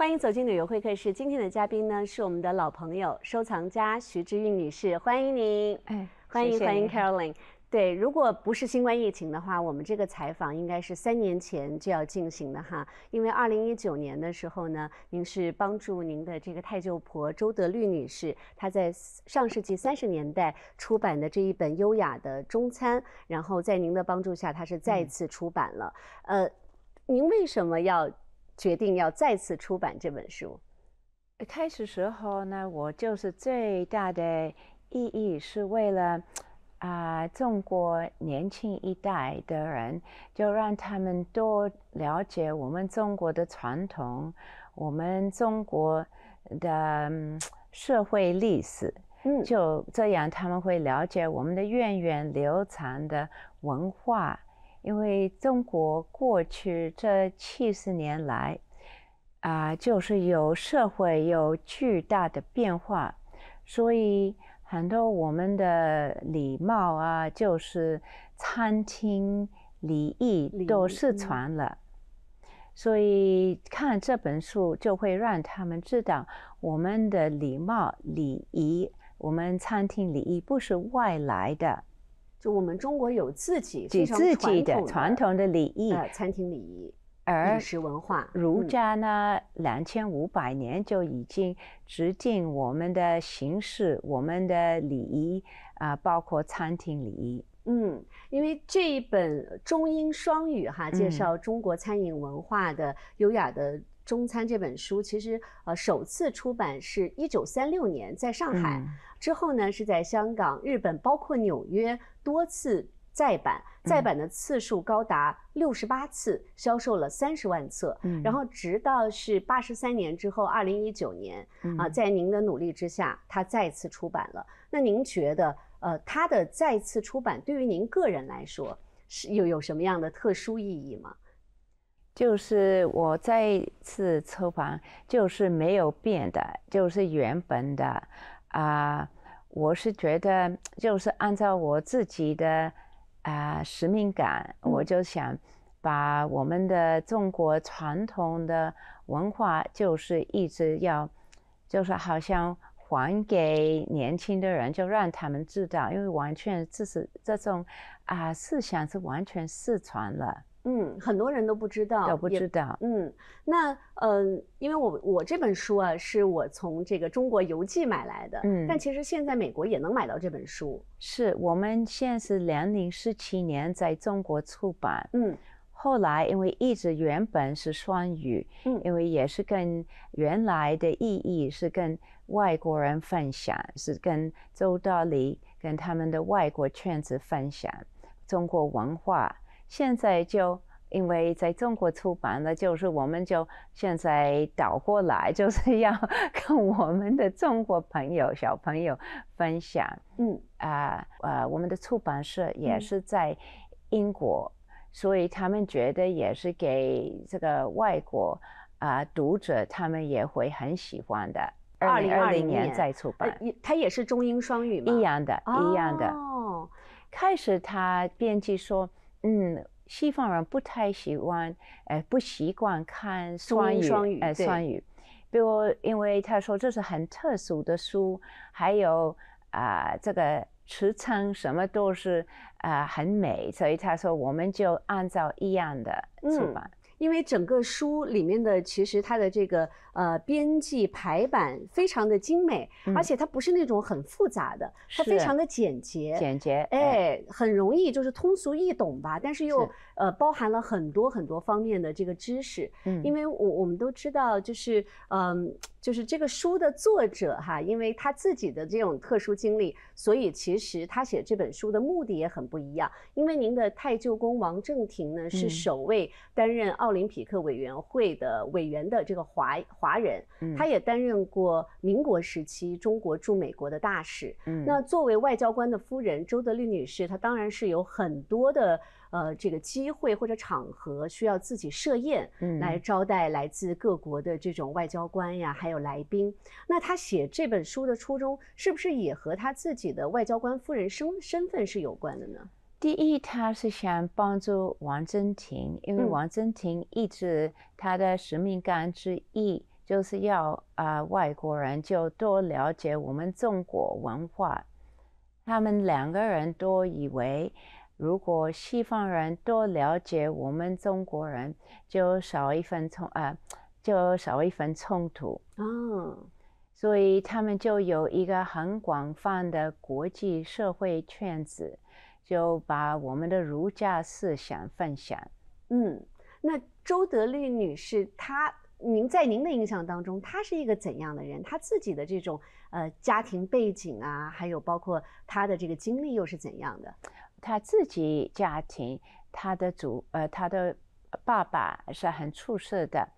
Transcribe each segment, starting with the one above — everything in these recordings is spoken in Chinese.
欢迎走进旅游会客室。今天的嘉宾呢是我们的老朋友、收藏家徐之韵女士，欢迎您。哎，欢迎欢迎 c a r o l i n e 对，如果不是新冠疫情的话，我们这个采访应该是三年前就要进行的哈。因为二零一九年的时候呢，您是帮助您的这个太舅婆周德律女士，她在上世纪三十年代出版的这一本《优雅的中餐》，然后在您的帮助下，她是再一次出版了。呃，您为什么要？决定要再次出版这本书。开始时候呢，我就是最大的意义是为了啊，中国年轻一代的人，就让他们多了解我们中国的传统，我们中国的社会历史。嗯，就这样，他们会了解我们的源远流长的文化。因为中国过去这七十年来，啊，就是有社会有巨大的变化，所以很多我们的礼貌啊，就是餐厅礼仪都失传了。所以看这本书就会让他们知道，我们的礼貌礼仪，我们餐厅礼仪不是外来的。就我们中国有自己非常传统的传统的礼仪，餐厅礼仪、饮食文化。儒家呢，两千五百年就已经制定我们的形式、我们的礼仪啊，包括餐厅礼仪。嗯，因为这一本中英双语哈，介绍中国餐饮文化的优雅的中餐这本书，其实呃，首次出版是一九三六年在上海。之后呢，是在香港、日本，包括纽约多次再版，再版的次数高达六十八次，销售了三十万册。然后直到是八十三年之后，二零一九年啊，在您的努力之下，它再次出版了。那您觉得，呃，它的再次出版对于您个人来说是有有什么样的特殊意义吗？就是我再次出版，就是没有变的，就是原本的。啊，我是觉得就是按照我自己的啊使命感，我就想把我们的中国传统的文化，就是一直要，就是好像还给年轻的人，就让他们知道，因为完全这是这种啊思想是完全失传了。嗯，很多人都不知道，都不知道。嗯，那嗯，因为我我这本书啊，是我从这个中国邮寄买来的。嗯，但其实现在美国也能买到这本书。是我们现在是两零十七年在中国出版。嗯，后来因为一直原本是双语，嗯，因为也是跟原来的意义是跟外国人分享，是跟周道里跟他们的外国圈子分享中国文化。现在就因为在中国出版了，就是我们就现在倒过来，就是要 跟我们的中国朋友、小朋友分享。嗯啊啊，我们的出版社也是在英国，所以他们觉得也是给这个外国啊读者，他们也会很喜欢的。二零二零年再出版，它也是中英双语吗？一样的，一样的。哦，开始他编辑说。嗯，西方人不太喜欢，呃，不习惯看双语，呃，双语，比如因为他说这是很特殊的书，还有啊，这个词称什么都是啊很美，所以他说我们就按照一样的出版。因为整个书里面的其实它的这个呃编辑排版非常的精美，而且它不是那种很复杂的，它非常的简洁，简洁，哎，很容易就是通俗易懂吧，但是又呃包含了很多很多方面的这个知识，嗯，因为我我们都知道就是嗯。就是这个书的作者哈，因为他自己的这种特殊经历，所以其实他写这本书的目的也很不一样。因为您的太舅公王正廷呢是首位担任奥林匹克委员会的委员的这个华华人，他也担任过民国时期中国驻美国的大使。那作为外交官的夫人周德利女士，她当然是有很多的。呃，这个机会或者场合需要自己设宴来招待来自各国的这种外交官呀，还有来宾。那他写这本书的初衷，是不是也和他自己的外交官夫人身身份是有关的呢？第一，他是想帮助王贞廷，因为王贞廷一直他的使命感之一就是要啊，外国人就多了解我们中国文化。他们两个人都以为。如果西方人多了解我们中国人，就少一份冲啊，就少一份冲突啊。所以他们就有一个很广泛的国际社会圈子，就把我们的儒家思想分享。嗯，那周德利女士，她您在您的印象当中，她是一个怎样的人？她自己的这种呃家庭背景啊，还有包括她的这个经历又是怎样的？他自己家庭，他的祖呃，他的爸爸是很出色的。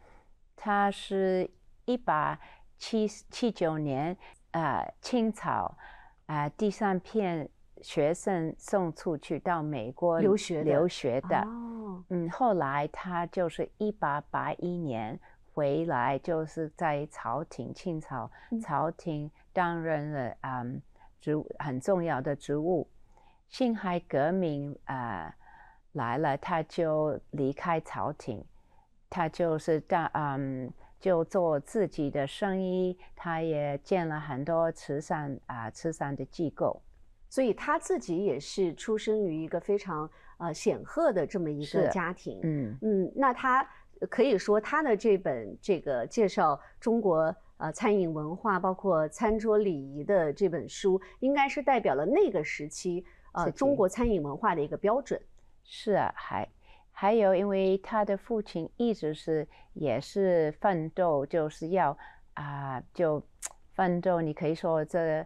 他是一八七七九年啊，清朝啊，第三片学生送出去到美国留学留学的。嗯，后来他就是一八八一年回来，就是在朝廷，清朝朝廷担任了啊职很重要的职务。辛亥革命啊来了，他就离开朝廷，他就是当嗯就做自己的生意，他也建了很多慈善啊慈善的机构，所以他自己也是出生于一个非常呃显赫的这么一个家庭，嗯嗯，那他可以说他的这本这个介绍中国呃餐饮文化包括餐桌礼仪的这本书，应该是代表了那个时期。呃，中国餐饮文化的一个标准是啊，还还有，因为他的父亲一直是也是奋斗，就是要啊，就奋斗。你可以说这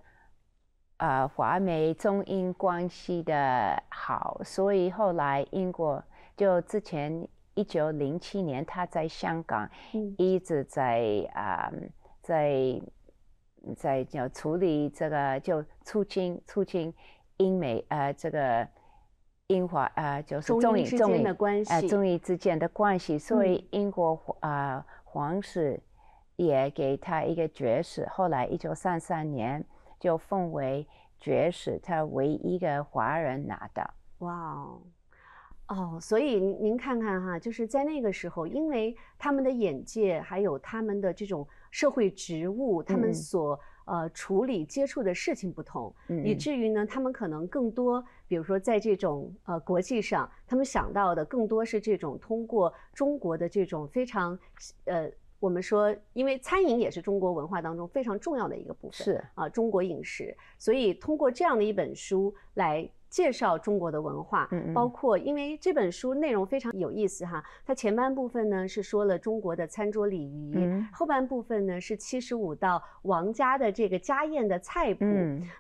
啊，华美中英关系的好，所以后来英国就之前一九零七年，他在香港一直在啊，在在叫处理这个，就促进促进。英美呃，这个英华呃，就是中英中英呃，中英之间的关系，所以英国啊，皇室也给他一个爵士，后来一九三三年就封为爵士，他唯一的华人拿到。哇哦哦，所以您您看看哈，就是在那个时候，因为他们的眼界，还有他们的这种社会职务，他们所。呃，处理接触的事情不同，以至于呢，他们可能更多，比如说在这种呃国际上，他们想到的更多是这种通过中国的这种非常呃，我们说，因为餐饮也是中国文化当中非常重要的一个部分，是啊，中国饮食，所以通过这样的一本书来。介绍中国的文化，包括因为这本书内容非常有意思哈。它前半部分呢是说了中国的餐桌礼仪，后半部分呢是七十五道王家的这个家宴的菜谱。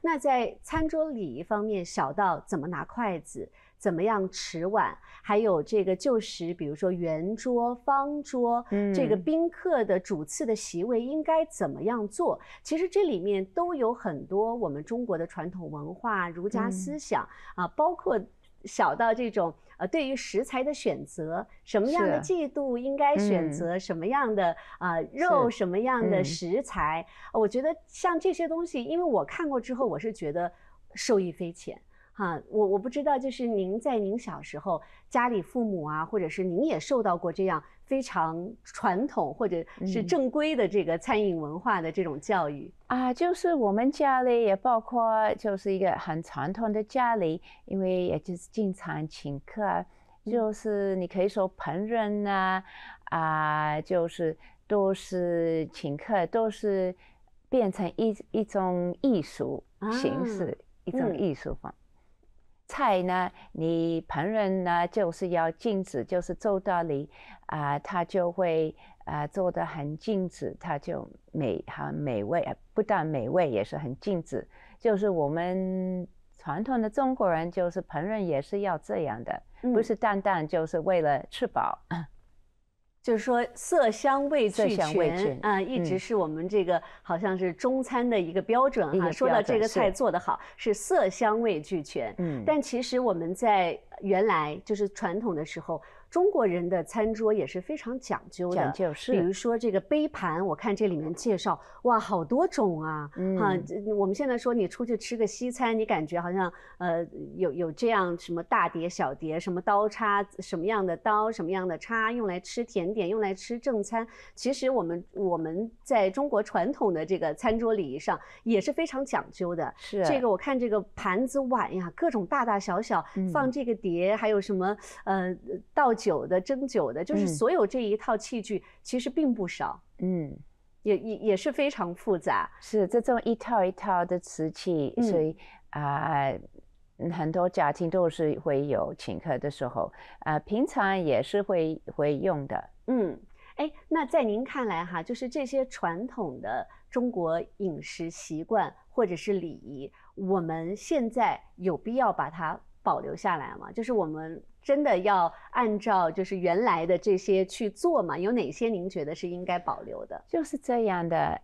那在餐桌礼仪方面，小到怎么拿筷子。怎么样持碗？还有这个旧时，比如说圆桌、方桌，这个宾客的主次的席位应该怎么样做？其实这里面都有很多我们中国的传统文化、儒家思想啊，包括小到这种呃，对于食材的选择，什么样的季度应该选择什么样的啊肉，什么样的食材？我觉得像这些东西，因为我看过之后，我是觉得受益匪浅。哈，我我不知道，就是您在您小时候家里父母啊，或者是您也受到过这样非常传统或者是正规的这个餐饮文化的这种教育啊，就是我们家里也包括就是一个很传统的家里，因为也就是经常请客，就是你可以说烹饪呐，啊，就是都是请客，都是变成一一种艺术形式，一种艺术方。菜呢，你烹饪呢，就是要精致，就是做到你啊，他就会啊做的很精致，他就美很美味，不但美味也是很精致。就是我们传统的中国人，就是烹饪也是要这样的，不是单单就是为了吃饱。就是说，色香味俱全，啊，一直是我们这个好像是中餐的一个标准啊。说到这个菜做得好，是色香味俱全。嗯，但其实我们在原来就是传统的时候。中国人的餐桌也是非常讲究的，讲究是。比如说这个杯盘，我看这里面介绍，哇，好多种啊！哈，我们现在说你出去吃个西餐，你感觉好像呃，有有这样什么大碟小碟，什么刀叉，什么样的刀，什么样的叉，用来吃甜点，用来吃正餐。其实我们我们在中国传统的这个餐桌礼仪上也是非常讲究的。是这个我看这个盘子碗呀，各种大大小小放这个碟，还有什么呃倒。酒的、蒸酒的，就是所有这一套器具，其实并不少，嗯，也也也是非常复杂。是，这种一套一套的瓷器，所以啊，很多家庭都是会有请客的时候，啊，平常也是会会用的。嗯，哎，那在您看来哈，就是这些传统的中国饮食习惯或者是礼仪，我们现在有必要把它保留下来吗？就是我们。真的要按照就是原来的这些去做吗？有哪些您觉得是应该保留的？就是这样的，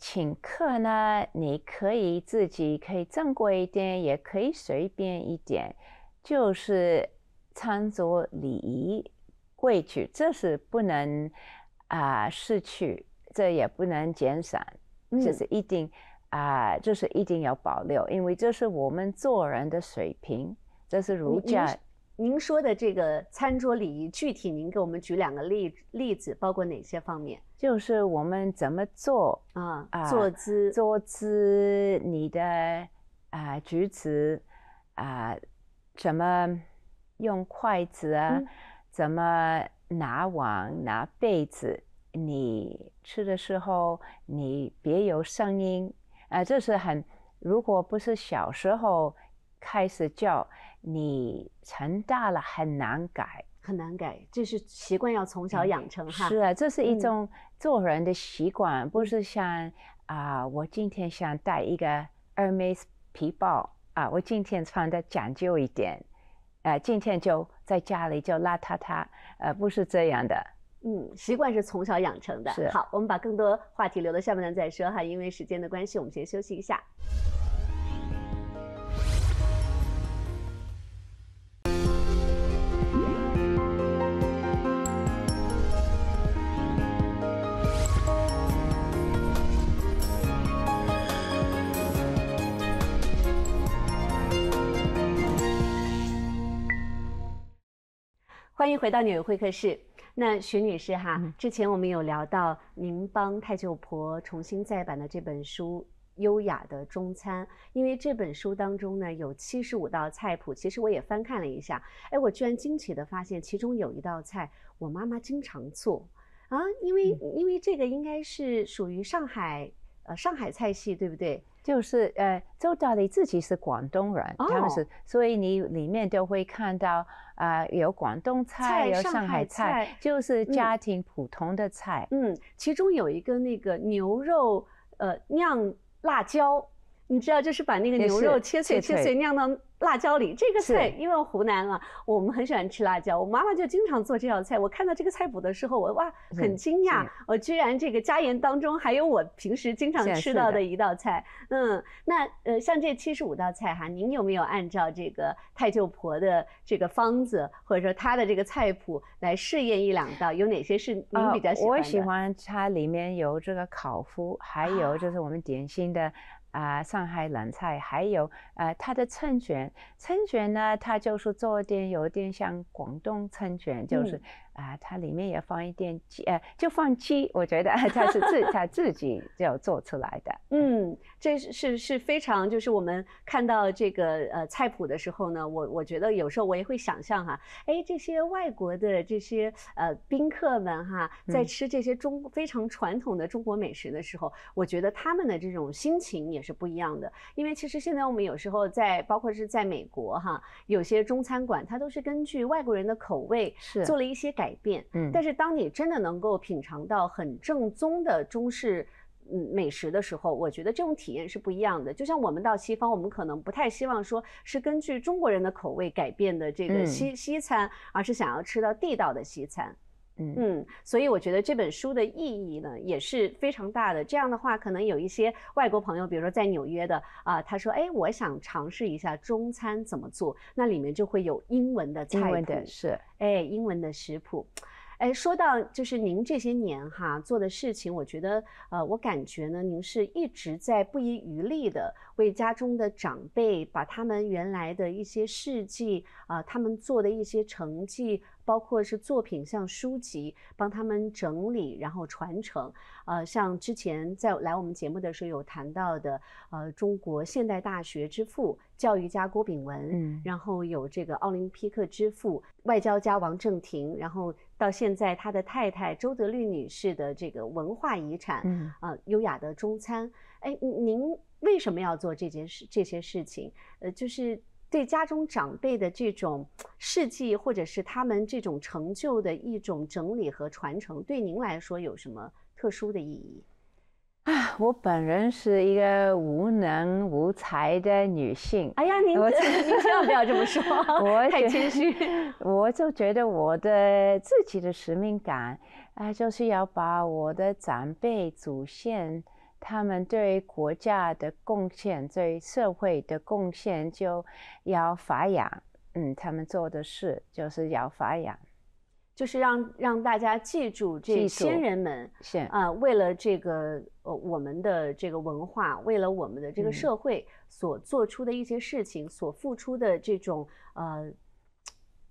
请客呢，你可以自己可以正规一点，也可以随便一点，就是餐桌礼仪规矩，这是不能啊失去，这也不能减少，这是一定啊，这是一定要保留，因为这是我们做人的水平，这是儒家。您说的这个餐桌礼仪，具体您给我们举两个例例子，包括哪些方面？就是我们怎么做啊？坐姿，坐姿，你的啊举止啊，怎么用筷子啊？怎么拿碗、拿杯子？你吃的时候，你别有声音啊。这是很，如果不是小时候开始叫。你成大了很难改，很难改，这是习惯要从小养成哈。是啊，这是一种做人的习惯，不是像啊，我今天想带一个 Hermes 皮包啊，我今天穿的讲究一点，呃，今天就在家里就邋遢遢，呃，不是这样的。嗯，习惯是从小养成的。好，我们把更多话题留到下面再说哈，因为时间的关系，我们先休息一下。欢迎回到纽约会客室。那徐女士哈，之前我们有聊到您帮太舅婆重新再版的这本书《优雅的中餐》，因为这本书当中呢有七十五道菜谱，其实我也翻看了一下，哎，我居然惊奇的发现其中有一道菜我妈妈经常做啊，因为因为这个应该是属于上海呃上海菜系，对不对？就是呃，周大雷自己是广东人，他们是，所以你里面都会看到啊，有广东菜，有上海菜，就是家庭普通的菜。嗯，其中有一个那个牛肉呃酿辣椒。你知道，就是把那个牛肉切碎切碎，酿到辣椒里。这个菜因为湖南啊，我们很喜欢吃辣椒，我妈妈就经常做这道菜。我看到这个菜谱的时候，我哇，很惊讶，我居然这个家宴当中还有我平时经常吃到的一道菜。嗯，那呃，像这七十五道菜哈，您有没有按照这个太舅婆的这个方子，或者说她的这个菜谱来试验一两道？有哪些是您比较喜欢的？我喜欢它里面有这个烤麸，还有就是我们点心的。啊，上海冷菜还有啊，它的春卷，春卷呢，它就是做点有点像广东春卷，就是啊，它里面也放一点鸡，呃，就放鸡。我觉得它是自它自己就做出来的。嗯，这是是是非常，就是我们看到这个呃菜谱的时候呢，我我觉得有时候我也会想象哈，哎，这些外国的这些呃宾客们哈，在吃这些中非常传统的中国美食的时候，我觉得他们的这种心情也。是不一样的，因为其实现在我们有时候在，包括是在美国哈，有些中餐馆它都是根据外国人的口味是做了一些改变，嗯，但是当你真的能够品尝到很正宗的中式美食的时候，我觉得这种体验是不一样的。就像我们到西方，我们可能不太希望说是根据中国人的口味改变的这个西西餐，而是想要吃到地道的西餐。嗯，所以我觉得这本书的意义呢也是非常大的。这样的话，可能有一些外国朋友，比如说在纽约的啊，他说：“哎，我想尝试一下中餐怎么做。”那里面就会有英文的菜谱，是，哎，英文的食谱。哎，说到就是您这些年哈做的事情，我觉得呃，我感觉呢，您是一直在不遗余力的为家中的长辈把他们原来的一些事迹啊，他们做的一些成绩。包括是作品，像书籍，帮他们整理，然后传承。呃，像之前在来我们节目的时候有谈到的，呃，中国现代大学之父、教育家郭炳文，嗯，然后有这个奥林匹克之父、外交家王正廷，然后到现在他的太太周德律女士的这个文化遗产，嗯啊，优雅的中餐。哎，您为什么要做这件事、这些事情？呃，就是。对家中长辈的这种事迹，或者是他们这种成就的一种整理和传承，对您来说有什么特殊的意义？啊，我本人是一个无能无才的女性。哎呀，您您千万不要这么说，我太谦虚。我就觉得我的自己的使命感，啊，就是要把我的长辈祖先。他们对国家的贡献，对社会的贡献，就要发扬。嗯，他们做的事就是要发扬，就是让让大家记住这先人们是啊，为了这个呃我们的这个文化，为了我们的这个社会所做出的一些事情，所付出的这种呃。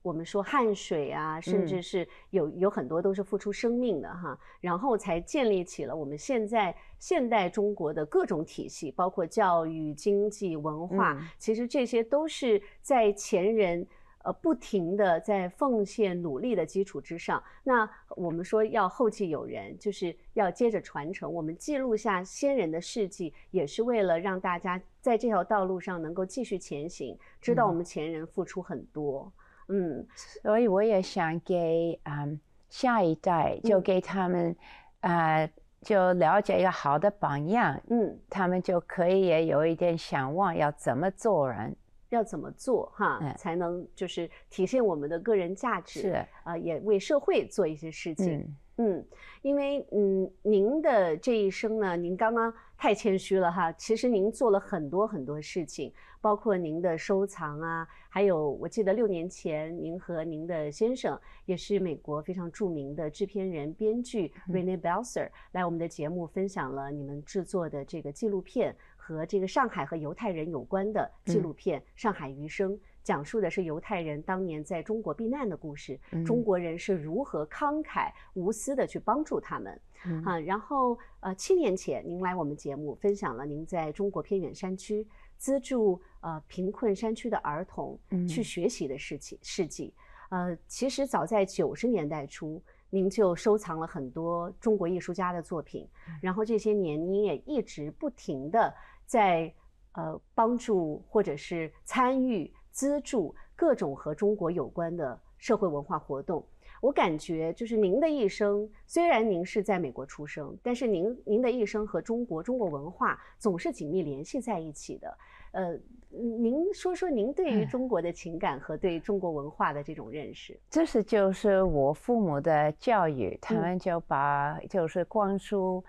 我们说汗水啊，甚至是有有很多都是付出生命的哈，然后才建立起了我们现在现代中国的各种体系，包括教育、经济、文化。其实这些都是在前人呃不停的在奉献努力的基础之上。那我们说要后继有人，就是要接着传承。我们记录下先人的事迹，也是为了让大家在这条道路上能够继续前行，知道我们前人付出很多。嗯，所以我也想给嗯下一代，就给他们啊，就了解一个好的榜样，嗯，他们就可以也有一点想望要怎么做人，要怎么做哈，才能就是体现我们的个人价值，是啊，也为社会做一些事情。嗯，因为嗯，您的这一生呢，您刚刚太谦虚了哈。其实您做了很多很多事情，包括您的收藏啊，还有我记得六年前，您和您的先生，也是美国非常著名的制片人、编剧 Rene b e l s e r 来我们的节目，分享了你们制作的这个纪录片和这个上海和犹太人有关的纪录片《上海余生》。讲述的是犹太人当年在中国避难的故事，中国人是如何慷慨无私的去帮助他们，啊，然后呃，七年前您来我们节目分享了您在中国偏远山区资助呃贫困山区的儿童去学习的事情事迹，呃，其实早在九十年代初您就收藏了很多中国艺术家的作品，然后这些年您也一直不停的在呃帮助或者是参与。资助各种和中国有关的社会文化活动。我感觉就是您的一生，虽然您是在美国出生，但是您您的一生和中国中国文化总是紧密联系在一起的。呃，您说说您对于中国的情感和对中国文化的这种认识？这是就是我父母的教育，他们就把就是灌输，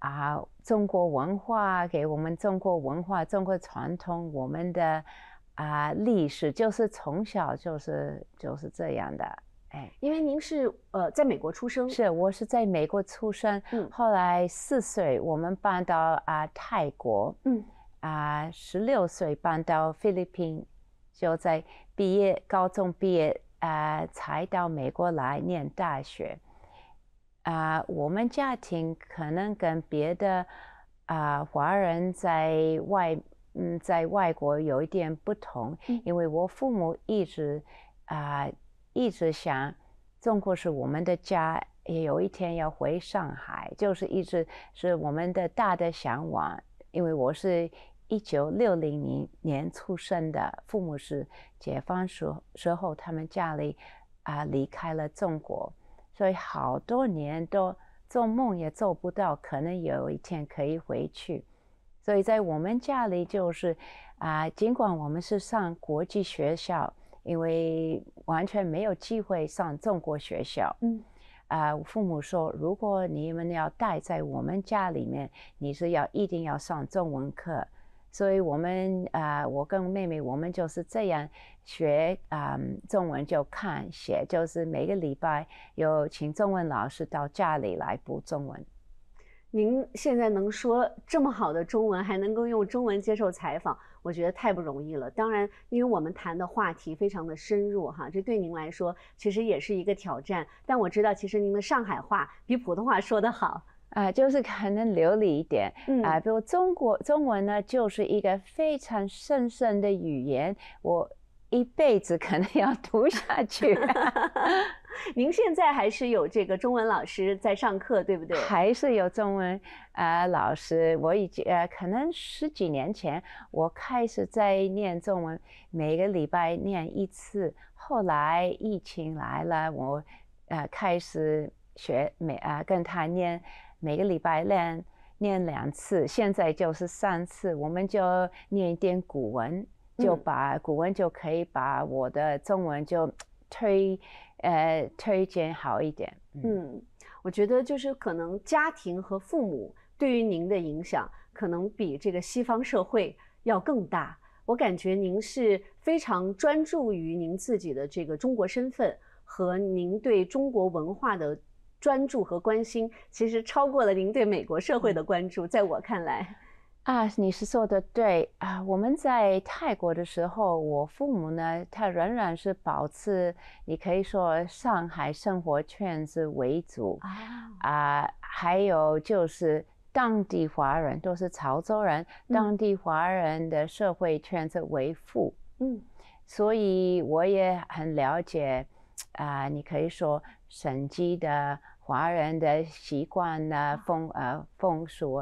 啊，中国文化给我们中国文化、中国传统，我们的。啊，历史就是从小就是就是这样的，哎，因为您是呃在美国出生，是我是在美国出生，后来四岁我们搬到啊泰国，嗯，啊十六岁搬到菲律宾，就在毕业高中毕业啊才到美国来念大学，啊，我们家庭可能跟别的啊华人在外。嗯，在外国有一点不同，因为我父母一直啊一直想，中国是我们的家，也有一天要回上海，就是一直是我们的大的向往。因为我是一九六零年出生的，父母是解放时时候他们家里啊离开了中国，所以好多年都做梦也做不到，可能有一天可以回去。所以在我们家里就是，啊，尽管我们是上国际学校，因为完全没有机会上中国学校，嗯，啊，父母说，如果你们要待在我们家里面，你是要一定要上中文课，所以我们啊，我跟妹妹我们就是这样学啊，中文就看写，就是每个礼拜有请中文老师到家里来补中文。您现在能说这么好的中文，还能够用中文接受采访，我觉得太不容易了。当然，因为我们谈的话题非常的深入哈，这对您来说其实也是一个挑战。但我知道，其实您的上海话比普通话说得好，啊，就是可能流利一点啊。比如中国中文呢，就是一个非常神圣的语言，我一辈子可能要读下去。您现在还是有这个中文老师在上课，对不对？还是有中文啊老师，我已经呃，可能十几年前我开始在念中文，每个礼拜念一次。后来疫情来了，我呃开始学每啊跟他念，每个礼拜念念两次，现在就是三次，我们就念一点古文，就把古文就可以把我的中文就推。呃，推荐好一点。嗯，我觉得就是可能家庭和父母对于您的影响，可能比这个西方社会要更大。我感觉您是非常专注于您自己的这个中国身份和您对中国文化的专注和关心，其实超过了您对美国社会的关注。在我看来。啊，你是说的对啊！我们在泰国的时候，我父母呢，他仍然是保持你可以说上海生活圈子为主啊，啊，还有就是当地华人都是潮州人，当地华人的社会圈子为辅，嗯，所以我也很了解啊，你可以说省级的华人的习惯呢，风呃风俗。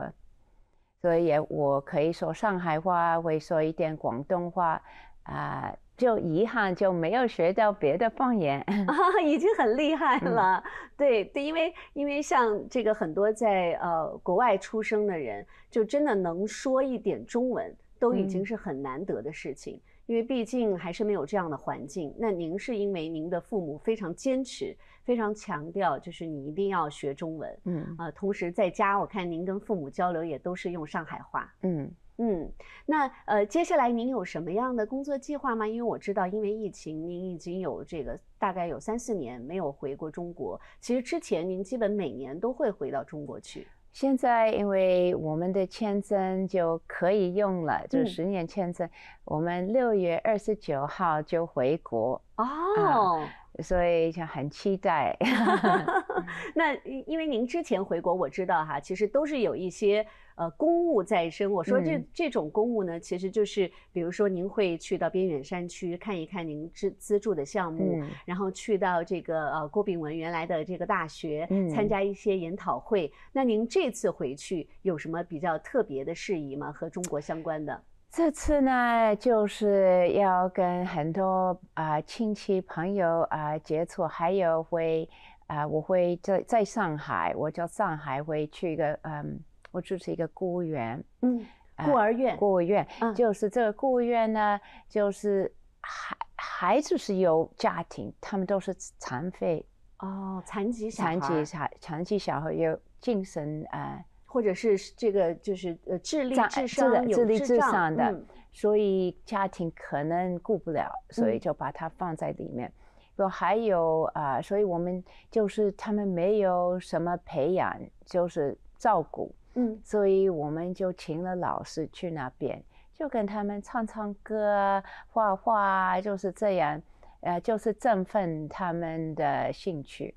所以，我可以说上海话，会说一点广东话，啊，就遗憾就没有学到别的方言，啊，已经很厉害了。对对，因为因为像这个很多在呃国外出生的人，就真的能说一点中文，都已经是很难得的事情，因为毕竟还是没有这样的环境。那您是因为您的父母非常坚持。非常强调，就是你一定要学中文，嗯呃，同时在家，我看您跟父母交流也都是用上海话，嗯嗯。那呃，接下来您有什么样的工作计划吗？因为我知道，因为疫情，您已经有这个大概有三四年没有回过中国。其实之前您基本每年都会回到中国去。现在因为我们的签证就可以用了，就是十年签证，我们六月二十九号就回国。哦。所以就很期待。那因为您之前回国，我知道哈，其实都是有一些呃公务在身。我说这这种公务呢，其实就是比如说您会去到边远山区看一看您支资助的项目，然后去到这个呃郭炳文原来的这个大学参加一些研讨会。那您这次回去有什么比较特别的事宜吗？和中国相关的？这次呢，就是要跟很多啊亲戚朋友啊接触，还有会啊，我会在在上海，我叫上海会去一个嗯，我主持一个孤儿院，嗯，孤儿院，孤儿院，就是这个孤儿院呢，就是孩孩子是有家庭，他们都是残废，哦，残疾小孩，残疾残残疾小孩有精神啊。或者是这个就是呃智力智商有智商的，所以家庭可能顾不了，所以就把它放在里面。我还有啊，所以我们就是他们没有什么培养，就是照顾，嗯，所以我们就请了老师去那边，就跟他们唱唱歌、画画，就是这样，呃，就是振奋他们的兴趣，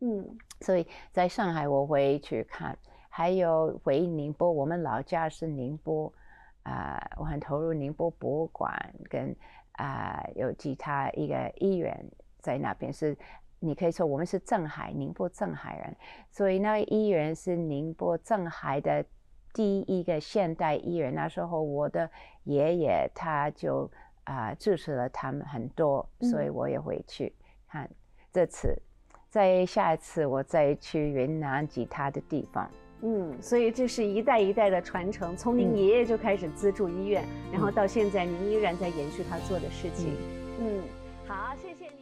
嗯，所以在上海我会去看。还有回宁波，我们老家是宁波，啊，我很投入宁波博物馆跟啊有其他一个医院在那边，是，你可以说我们是镇海宁波镇海人，所以那个医院是宁波镇海的第一个现代医院。那时候我的爷爷他就啊支持了他们很多，所以我也会去看。这次在下一次我再去云南其他的地方。嗯，所以这是一代一代的传承，从您爷爷就开始资助医院，然后到现在您依然在延续他做的事情。嗯，好，谢谢你。